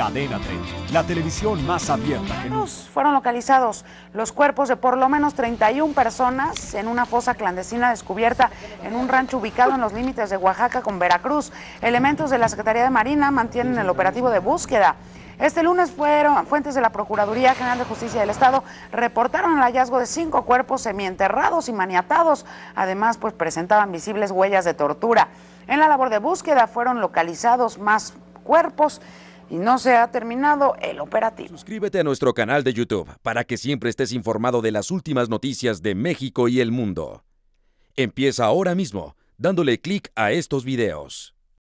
Cadena 30, la televisión más abierta Fueron localizados los cuerpos de por lo menos 31 personas en una fosa clandestina descubierta en un rancho ubicado en los límites de Oaxaca con Veracruz. Elementos de la Secretaría de Marina mantienen el operativo de búsqueda. Este lunes fueron fuentes de la Procuraduría General de Justicia del Estado reportaron el hallazgo de cinco cuerpos semienterrados y maniatados. Además, pues presentaban visibles huellas de tortura. En la labor de búsqueda fueron localizados más cuerpos y no se ha terminado el operativo. Suscríbete a nuestro canal de YouTube para que siempre estés informado de las últimas noticias de México y el mundo. Empieza ahora mismo dándole clic a estos videos.